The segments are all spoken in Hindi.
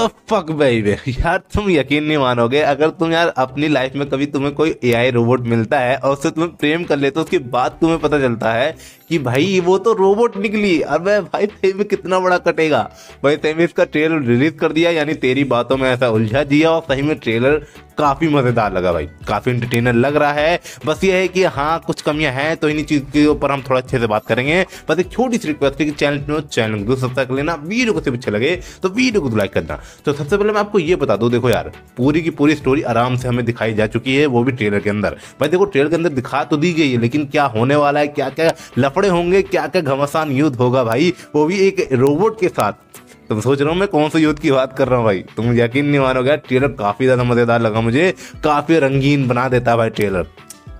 द फक बेबी यार तुम यकीन नहीं मानोगे अगर तुम यार अपनी लाइफ में कभी तुम्हें कोई एआई रोबोट मिलता है और उससे तुम्हें प्रेम कर लेते हो उसकी बात तुम्हें पता चलता है कि भाई वो तो रोबोट निकली अब भाई फेम कितना बड़ा कटेगा भाई फेम इसका ट्रेलर रिलीज कर दिया यानी तेरी बातों में ऐसा उलझा दिया और सही में ट्रेलर काफ़ी मज़ेदार लगा भाई काफ़ी इंटरटेनर लग रहा है बस ये है कि हाँ कुछ कमियां हैं तो इन चीज़ के ऊपर हम थोड़ा अच्छे से बात करेंगे बस एक छोटी सी रिक्वेस्ट है कि चैनल में चैनल को सब्सक्राइब कर लेना वीडियो को सिर्फ अच्छा लगे तो वीडियो को लाइक करना तो सबसे पहले मैं आपको ये बता दू देखो यार पूरी की पूरी स्टोरी आराम से हमें दिखाई जा चुकी है वो भी ट्रेलर के अंदर भाई देखो ट्रेलर के अंदर दिखा तो दी गई है लेकिन क्या होने वाला है क्या क्या लफड़ कपड़े होंगे क्या क्या घमासान युद्ध होगा भाई वो भी एक रोबोट के साथ तुम सोच रहे हो मैं कौन से युद्ध की बात कर रहा हूँ भाई तुम यकीन नहीं मानोगे ट्रेलर काफी ज्यादा मजेदार लगा मुझे काफी रंगीन बना देता भाई ट्रेलर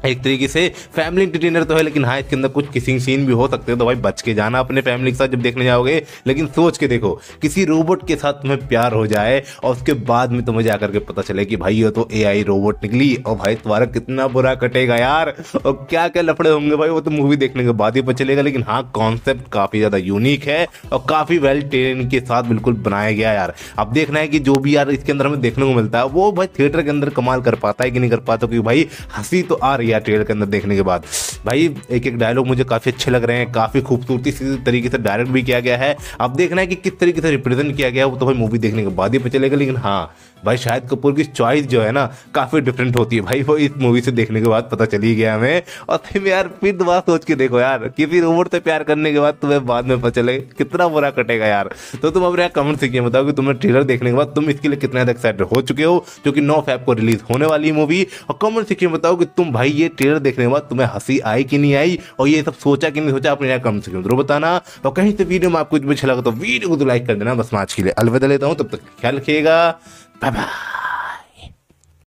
एक तरीके से फैमिली इंटरटेनर तो है लेकिन हाँ इसके अंदर कुछ किसिंग सीन भी हो सकते हैं तो भाई बच के जाना अपने फैमिली के साथ जब देखने जाओगे लेकिन सोच के देखो किसी रोबोट के साथ तुम्हें प्यार हो जाए और उसके बाद में तुम्हें जाकर के पता चले कि भाई ये तो ए रोबोट निकली और भाई तुम्हारा कितना बुरा कटेगा यार और क्या क्या लफड़े होंगे भाई वो तो मूवी देखने के बाद ही पता चलेगा लेकिन हाँ कॉन्सेप्ट काफ़ी ज़्यादा यूनिक है और काफ़ी वेल ट्रेन के साथ बिल्कुल बनाया गया यार अब देखना है कि जो भी यार इसके अंदर हमें देखने को मिलता है वो भाई थिएटर के अंदर कमाल कर पाता है कि नहीं कर पाता क्योंकि भाई हंसी तो आ रही गया ट्रेलर के अंदर देखने के बाद भाई एक एक डायलॉग मुझे काफ़ी अच्छे लग रहे हैं काफ़ी खूबसूरती से तरीके से डायरेक्ट भी किया गया है अब देखना है कि किस तरीके से रिप्रेजेंट किया गया है वो तो भाई मूवी देखने के बाद ही पता चलेगा लेकिन हाँ भाई शाहिद कपूर की चॉइस जो है ना काफ़ी डिफरेंट होती है भाई वो इस मूवी से देखने के बाद पता चली गया हमें और फिर यार फिर दोबारा सोच के देखो यार किसी रोबोट से प्यार करने के बाद तुम्हें बाद में पता चले कितना बुरा कटेगा यार तो तुम अब यार कमेंट सीखिए बताओ कि तुम्हें ट्रेलर देखने के बाद तुम इसके लिए कितना एक्साइटेड हो चुके हो जो कि नौ फैब को रिलीज होने वाली मूवी और कमेंट सीखिए बताओ कि तुम भाई ये ट्रेलर देखने के बाद तुम्हें हंसी आई कि नहीं आई और ये सब सोचा कि नहीं सोचा अपने यहाँ कम से कम जरूर बताना और कहीं से वीडियो में आपको कुछ भी अच्छा लगा तो वीडियो को तो लाइक कर देना बस मैं आज के लिए अलविदा लेता हूँ तब तक ख्याल रखिएगा बाय